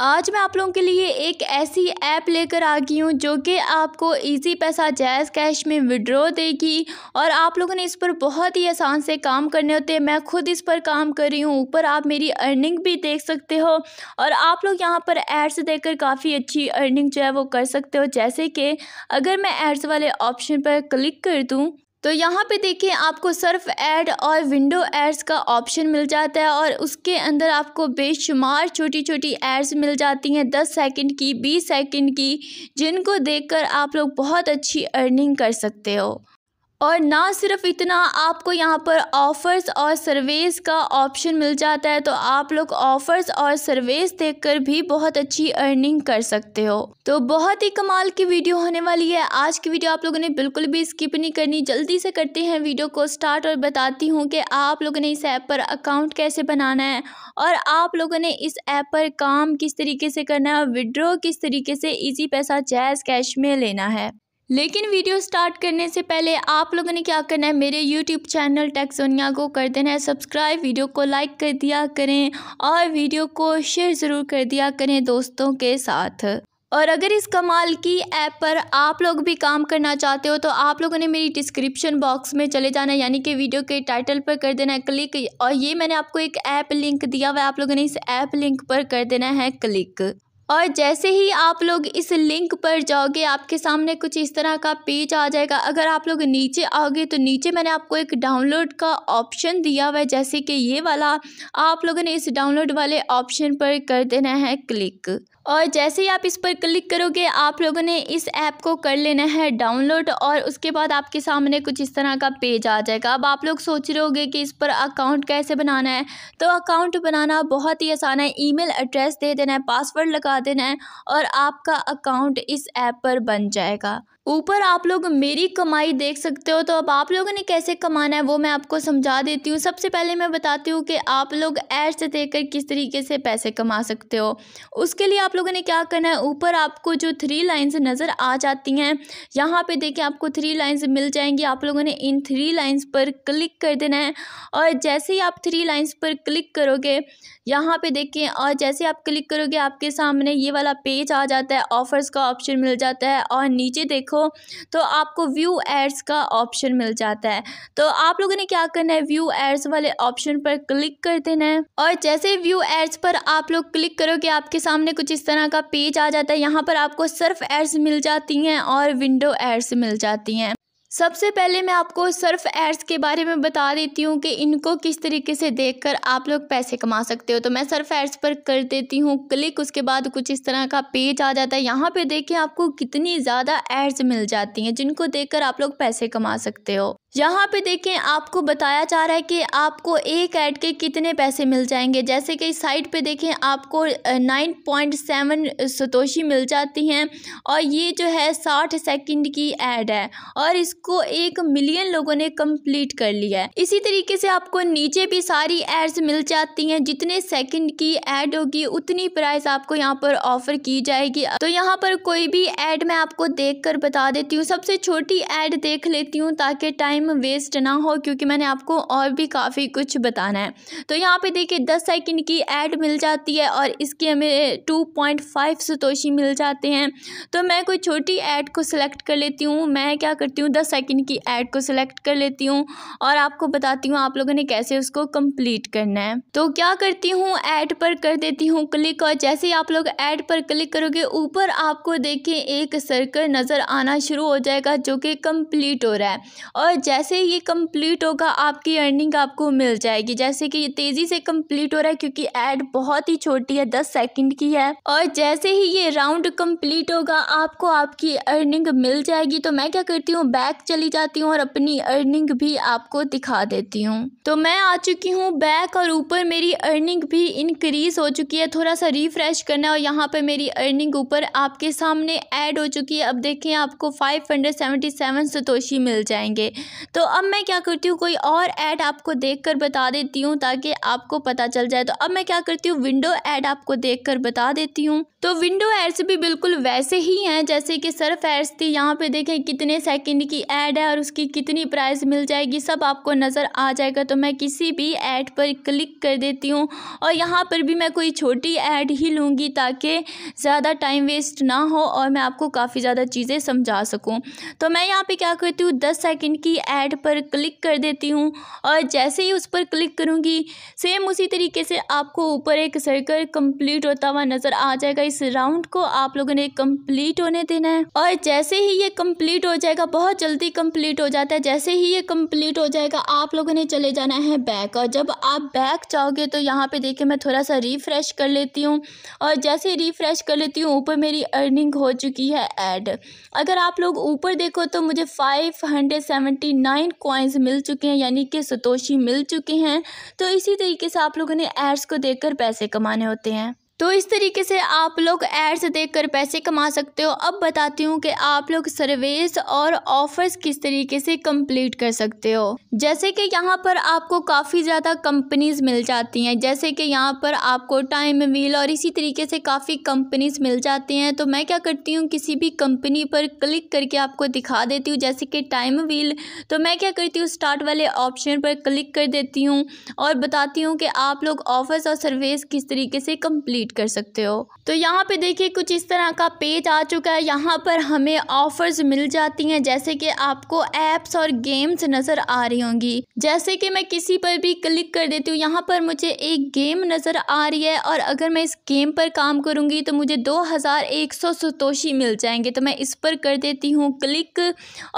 आज मैं आप लोगों के लिए एक ऐसी ऐप लेकर आ गई हूँ जो कि आपको इजी पैसा जैज़ कैश में विड्रॉ देगी और आप लोगों ने इस पर बहुत ही आसान से काम करने होते हैं मैं खुद इस पर काम कर रही हूँ ऊपर आप मेरी अर्निंग भी देख सकते हो और आप लोग यहाँ पर एड्स देखकर काफ़ी अच्छी अर्निंग जो है वो कर सकते हो जैसे कि अगर मैं एड्स वाले ऑप्शन पर क्लिक कर दूँ तो यहाँ पे देखिए आपको सर्फ एड और विंडो एड्स का ऑप्शन मिल जाता है और उसके अंदर आपको बेशुमार छोटी छोटी एड्स मिल जाती हैं दस सेकंड की बीस सेकंड की जिनको देखकर आप लोग बहुत अच्छी अर्निंग कर सकते हो और ना सिर्फ इतना आपको यहाँ पर ऑफ़र्स और सर्वेस का ऑप्शन मिल जाता है तो आप लोग ऑफ़र्स और सर्वेस देखकर भी बहुत अच्छी अर्निंग कर सकते हो तो बहुत ही कमाल की वीडियो होने वाली है आज की वीडियो आप लोगों ने बिल्कुल भी स्किप नहीं करनी जल्दी से करते हैं वीडियो को स्टार्ट और बताती हूँ कि आप लोगों ने इस ऐप पर अकाउंट कैसे बनाना है और आप लोगों ने इस ऐप पर काम किस तरीके से करना है और विड्रॉ किस तरीके से ईजी पैसा जैज़ कैश में लेना है लेकिन वीडियो स्टार्ट करने से पहले आप लोगों ने क्या करना है मेरे यूट्यूब चैनल टेक्सोनिया को कर देना है सब्सक्राइब वीडियो को लाइक कर दिया करें और वीडियो को शेयर ज़रूर कर दिया करें दोस्तों के साथ और अगर इस कमाल की ऐप पर आप लोग भी काम करना चाहते हो तो आप लोगों ने मेरी डिस्क्रिप्शन बॉक्स में चले जाना यानी कि वीडियो के टाइटल पर कर देना है क्लिक और ये मैंने आपको एक ऐप लिंक दिया हुआ है आप लोगों ने इस ऐप लिंक पर कर देना है क्लिक और जैसे ही आप लोग इस लिंक पर जाओगे आपके सामने कुछ इस तरह का पेज आ जाएगा अगर आप लोग नीचे आओगे तो नीचे मैंने आपको एक डाउनलोड का ऑप्शन दिया हुआ है जैसे कि ये वाला आप लोगों ने इस डाउनलोड वाले ऑप्शन पर कर देना है क्लिक और जैसे ही आप इस पर क्लिक करोगे आप लोगों ने इस ऐप को कर लेना है डाउनलोड और उसके बाद आपके सामने कुछ इस तरह का पेज आ जाएगा अब आप लोग सोच रहे होगे कि इस पर अकाउंट कैसे बनाना है तो अकाउंट बनाना बहुत ही आसान है ईमेल एड्रेस दे देना है पासवर्ड लगा देना है और आपका अकाउंट इस ऐप पर बन जाएगा ऊपर आप लोग मेरी कमाई देख सकते हो तो अब आप लोगों ने कैसे कमाना है वो मैं आपको समझा देती हूँ सबसे पहले मैं बताती हूँ कि आप लोग ऐड से देकर किस तरीके से पैसे कमा सकते हो उसके लिए आप आप लोगों ने क्या करना है ऊपर आपको जो थ्री लाइंस नज़र आ जाती हैं यहाँ पे देखिए आपको थ्री लाइंस मिल जाएंगी आप लोगों ने इन थ्री लाइंस पर क्लिक कर देना है और जैसे ही आप थ्री लाइंस पर क्लिक करोगे यहाँ पे देखिए और जैसे आप क्लिक करोगे आपके सामने ये वाला पेज आ जाता है ऑफ़र्स का ऑप्शन मिल जाता है और नीचे देखो तो आपको व्यू एड्स का ऑप्शन मिल जाता है तो आप लोगों ने क्या करना है व्यू एड्स वाले ऑप्शन पर क्लिक कर देना है और जैसे व्यू एड्स पर आप लोग क्लिक करोगे आपके सामने कुछ इस तरह का पेज आ जाता है यहाँ पर आपको सर्फ एड्स मिल जाती हैं और विंडो एड्स मिल जाती हैं सबसे पहले मैं आपको सर्फ एड्स के बारे में बता देती हूँ कि इनको किस तरीके से देखकर आप लोग पैसे कमा सकते हो तो मैं सर्फ एड्स पर कर देती हूँ क्लिक उसके बाद कुछ इस तरह का पेज आ जाता है यहाँ पे देखें आपको कितनी ज़्यादा एड्स मिल जाती हैं जिनको देखकर आप लोग पैसे कमा सकते हो यहाँ पे देखें आपको बताया जा रहा है कि आपको एक ऐड के कितने पैसे मिल जाएंगे जैसे कि साइट पे देखें आपको नाइन पॉइंट सेवन सतोशी मिल जाती हैं और ये जो है साठ सेकंड की ऐड है और इसको एक मिलियन लोगों ने कंप्लीट कर लिया है इसी तरीके से आपको नीचे भी सारी एड्स मिल जाती हैं जितने सेकंड की एड होगी उतनी प्राइस आपको यहाँ पर ऑफर की जाएगी तो यहाँ पर कोई भी एड मैं आपको देख कर बता देती हूँ सबसे छोटी एड देख लेती हूँ ताकि टाइम टाइम वेस्ट ना हो क्योंकि मैंने आपको और भी काफ़ी कुछ बताना है तो यहाँ पे देखिए 10 सेकंड की एड मिल जाती है और इसकी हमें 2.5 पॉइंट सतोशी मिल जाते हैं तो मैं कोई छोटी ऐड को सिलेक्ट कर लेती हूँ मैं क्या करती हूँ 10 सेकंड की ऐड को सिलेक्ट कर लेती हूँ और आपको बताती हूँ आप लोगों ने कैसे उसको कम्प्लीट करना है तो क्या करती हूँ ऐड पर कर देती हूँ क्लिक और जैसे ही आप लोग ऐड पर क्लिक करोगे ऊपर आपको देखें एक सर्कल नज़र आना शुरू हो जाएगा जो कि कम्प्लीट हो रहा है और जैसे ये कंप्लीट होगा आपकी अर्निंग आपको मिल जाएगी जैसे कि ये तेज़ी से कंप्लीट हो रहा है क्योंकि एड बहुत ही छोटी है दस सेकंड की है और जैसे ही ये राउंड कंप्लीट होगा आपको आपकी अर्निंग मिल जाएगी तो मैं क्या करती हूँ बैक चली जाती हूँ और अपनी अर्निंग भी आपको दिखा देती हूँ तो मैं आ चुकी हूँ बैक और ऊपर मेरी अर्निंग भी इनक्रीज हो चुकी है थोड़ा सा रिफ्रेश करना है और यहाँ पर मेरी अर्निंग ऊपर आपके सामने ऐड हो चुकी है अब देखें आपको five hundred seventy seven satoshi मिल जाएंगे तो अब मैं क्या करती हूँ कोई और ऐड आपको देख कर बता देती हूँ ताकि आपको पता चल जाए तो अब मैं क्या करती हूँ विंडो ऐड आपको देख कर बता देती हूँ तो विंडो एड्स भी बिल्कुल वैसे ही हैं जैसे कि सर्फ एड्स थी यहाँ पे देखें कितने सेकंड की एड है और उसकी कितनी प्राइस मिल जाएगी सब आपको नज़र आ जाएगा तो मैं किसी भी ऐड पर क्लिक कर देती हूँ और यहाँ पर भी मैं कोई छोटी ऐड ही लूँगी ताकि ज़्यादा टाइम वेस्ट ना हो और मैं आपको काफ़ी ज़्यादा चीज़ें समझा सकूँ तो मैं यहाँ पर क्या करती हूँ दस सेकेंड की ऐड पर क्लिक कर देती हूँ और जैसे ही उस पर क्लिक करूँगी सेम उसी तरीके से आपको ऊपर एक सर्कल कंप्लीट होता हुआ नज़र आ जाएगा इस राउंड को आप लोगों ने कंप्लीट होने देना है और जैसे ही ये कंप्लीट हो जाएगा बहुत जल्दी कंप्लीट हो जाता है जैसे ही ये कंप्लीट हो जाएगा आप लोगों ने चले जाना है बैक और जब आप बैक जाओगे तो यहाँ पर देखिए मैं थोड़ा सा रिफ़्रेश कर लेती हूँ और जैसे रिफ़्रेश कर लेती हूँ ऊपर मेरी अर्निंग हो चुकी है ऐड अगर आप लोग ऊपर देखो तो मुझे five hundred seventy nine coins मिल चुके हैं यानी कि सतोशी मिल चुके हैं तो इसी तरीके से आप लोगों ने एड्स को देखकर पैसे कमाने होते हैं तो इस तरीके से आप लोग एड्स देख कर पैसे कमा सकते हो अब बताती हूँ कि आप लोग सर्वेस और ऑफर्स किस तरीके से कंप्लीट कर सकते हो जैसे कि यहाँ पर आपको काफ़ी ज़्यादा कंपनीज़ मिल जाती हैं जैसे कि यहाँ पर आपको टाइम मील और इसी तरीके से काफ़ी कंपनीज़ मिल जाती हैं तो मैं क्या करती हूँ किसी भी कंपनी पर क्लिक करके आपको दिखा देती हूँ जैसे कि टाइम व्हील तो मैं क्या करती हूँ स्टार्ट वाले ऑप्शन पर क्लिक कर देती हूँ और बताती हूँ कि आप लोग ऑफर्स और सर्वेस किस तरीके से कम्प्लीट कंप्लीट कर सकते हो तो यहाँ पे देखिए कुछ इस तरह का पेज आ चुका है यहाँ पर हमें ऑफर्स मिल जाती हैं जैसे कि आपको एप्स और गेम्स नज़र आ रही होंगी जैसे कि मैं किसी पर भी क्लिक कर देती हूँ यहाँ पर मुझे एक गेम नज़र आ रही है और अगर मैं इस गेम पर काम करूँगी तो मुझे दो हज़ार एक सौ सतोशी मिल जाएंगे तो मैं इस पर कर देती हूँ क्लिक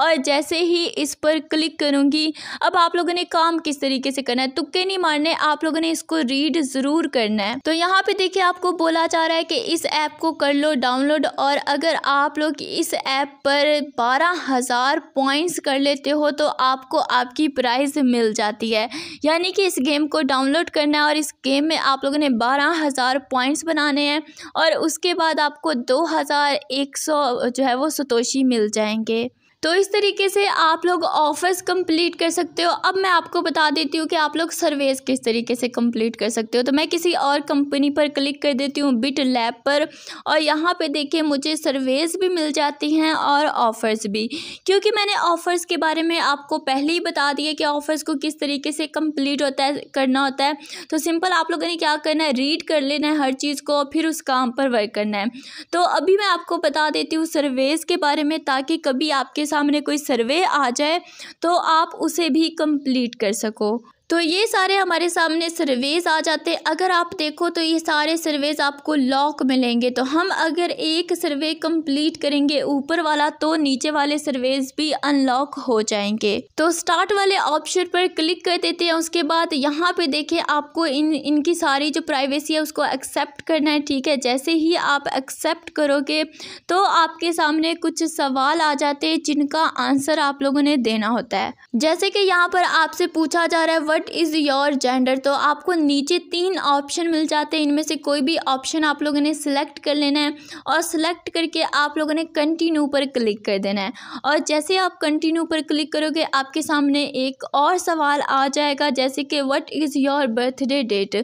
और जैसे ही इस पर क्लिक करूँगी अब आप लोगों ने काम किस तरीके से करना है तुक्के नहीं मारने आप लोगों ने इसको रीड ज़रूर करना है तो यहाँ पे देखिए आप आपको बोला जा रहा है कि इस ऐप को कर लो डाउनलोड और अगर आप लोग इस ऐप पर बारह हज़ार पॉइंट्स कर लेते हो तो आपको आपकी प्राइज़ मिल जाती है यानी कि इस गेम को डाउनलोड करना है और इस गेम में आप लोगों ने बारह हज़ार पॉइंट्स बनाने हैं और उसके बाद आपको दो हज़ार एक सौ जो है वो सतोशी मिल जाएंगे तो इस तरीके से आप लोग ऑफर्स कंप्लीट कर सकते हो अब मैं आपको बता देती हूँ कि आप लोग सर्वेस किस तरीके से कंप्लीट कर सकते हो तो मैं किसी और कंपनी पर क्लिक कर देती हूँ बिट लैब पर और यहाँ पे देखिए मुझे सर्वेस भी मिल जाती हैं और ऑफ़र्स भी क्योंकि मैंने ऑफ़र्स के बारे में आपको पहले ही बता दिया कि ऑफ़र्स को किस तरीके से कम्प्लीट होता है करना होता है तो सिंपल आप लोगों ने क्या करना है रीड कर लेना है हर चीज़ को फिर उस काम पर वर्क करना है तो अभी मैं आपको बता देती हूँ सर्वेस के बारे में ताकि कभी आपके साथ सामने कोई सर्वे आ जाए तो आप उसे भी कंप्लीट कर सको तो ये सारे हमारे सामने सर्वेज़ आ जाते हैं अगर आप देखो तो ये सारे सर्वेज़ आपको लॉक मिलेंगे तो हम अगर एक सर्वे कंप्लीट करेंगे ऊपर वाला तो नीचे वाले सर्वेज़ भी अनलॉक हो जाएंगे तो स्टार्ट वाले ऑप्शन पर क्लिक कर देते हैं उसके बाद यहाँ पे देखें आपको इन इनकी सारी जो प्राइवेसी है उसको एक्सेप्ट करना है ठीक है जैसे ही आप एक्सेप्ट करोगे तो आपके सामने कुछ सवाल आ जाते हैं जिनका आंसर आप लोगों ने देना होता है जैसे कि यहाँ पर आपसे पूछा जा रहा है वट इज़ योर जेंडर तो आपको नीचे तीन ऑप्शन मिल जाते हैं इनमें से कोई भी ऑप्शन आप लोगों ने सिलेक्ट कर लेना है और सिलेक्ट करके आप लोगों ने कंटिन्यू पर क्लिक कर देना है और जैसे आप कंटिन्यू पर क्लिक करोगे आपके सामने एक और सवाल आ जाएगा जैसे कि what is your birthday date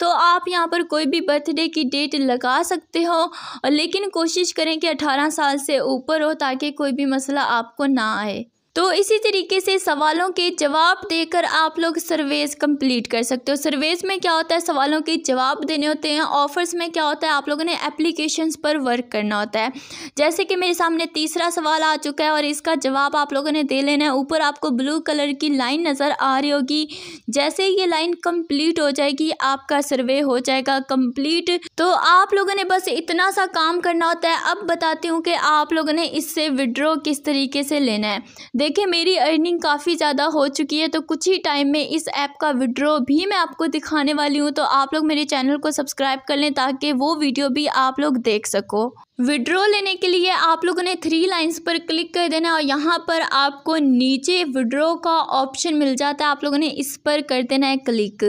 तो आप यहाँ पर कोई भी बर्थडे की डेट लगा सकते हो लेकिन कोशिश करें कि अठारह साल से ऊपर हो ताकि कोई भी मसला आपको ना आए तो इसी तरीके से सवालों के जवाब देकर आप लोग सर्वेस कंप्लीट कर सकते हो सर्वेस में क्या होता है सवालों के जवाब देने होते हैं ऑफर्स में क्या होता है आप लोगों ने एप्लीकेशंस पर वर्क करना होता है जैसे कि मेरे सामने तीसरा सवाल आ चुका है और इसका जवाब आप लोगों ने दे लेना है ऊपर आपको ब्लू कलर की लाइन नज़र आ रही होगी जैसे ये लाइन कम्प्लीट हो जाएगी आपका सर्वे हो जाएगा कम्प्लीट तो आप लोगों ने बस इतना सा काम करना होता है अब बताती हूँ कि आप लोगों ने इससे विड्रॉ किस तरीके से लेना है देखिए मेरी अर्निंग काफ़ी ज़्यादा हो चुकी है तो कुछ ही टाइम में इस ऐप का विड्रॉ भी मैं आपको दिखाने वाली हूँ तो आप लोग मेरे चैनल को सब्सक्राइब कर लें ताकि वो वीडियो भी आप लोग देख सको विड्रॉ लेने के लिए आप लोगों ने थ्री लाइंस पर क्लिक कर देना और यहाँ पर आपको नीचे विड्रॉ का ऑप्शन मिल जाता है आप लोगों ने इस पर कर देना है क्लिक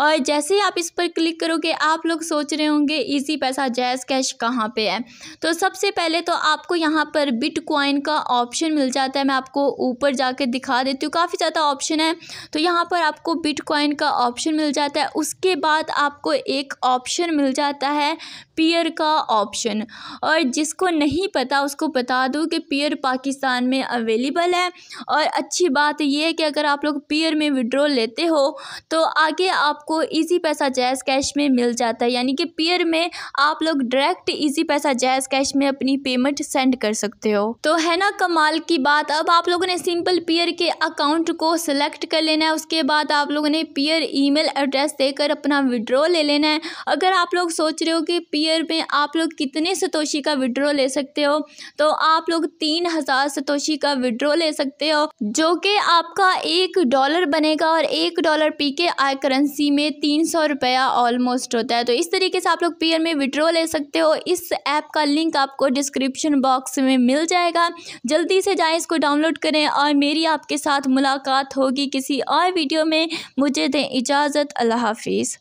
और जैसे ही आप इस पर क्लिक करोगे आप लोग सोच रहे होंगे इजी पैसा जैस कैश कहाँ पे है तो सबसे पहले तो आपको यहाँ पर बिटकॉइन का ऑप्शन मिल जाता है मैं आपको ऊपर जाके दिखा देती हूँ काफ़ी ज़्यादा ऑप्शन है तो यहाँ पर आपको बिटकॉइन का ऑप्शन मिल जाता है उसके बाद आपको एक ऑप्शन मिल जाता है पियर का ऑप्शन और जिसको नहीं पता उसको बता दूँ कि पियर पाकिस्तान में अवेलेबल है और अच्छी बात यह है कि अगर आप लोग पियर में विड्रॉल लेते हो तो आगे आपको इजी पैसा जैज़ कैश में मिल जाता है यानी कि पियर में आप लोग डायरेक्ट इजी पैसा जैस कैश में अपनी पेमेंट सेंड कर सकते हो तो है ना कमाल की बात अब आप लोग लोगों ने सिंपल पियर के अकाउंट को सेलेक्ट कर लेना है उसके बाद आप लोगों ने पियर ईमेल एड्रेस देकर अपना विड्रॉ ले लेना है अगर आप लोग सोच रहे हो कि पियर में आप लोग कितने सतोशी का विड्रॉ ले सकते हो तो आप लोग तीन हज़ार सतोशी का विड्रॉ ले सकते हो जो कि आपका एक डॉलर बनेगा और एक डॉलर पी के आई करेंसी में तीन सौ रुपया ऑलमोस्ट होता है तो इस तरीके से आप लोग पियर में विड्रॉ ले सकते हो इस ऐप का लिंक आपको डिस्क्रिप्शन बॉक्स में मिल जाएगा जल्दी से जाए इसको डाउनलोड कर करें और मेरी आपके साथ मुलाकात होगी किसी और वीडियो में मुझे दें इजाज़त अल्लाह हाफिज़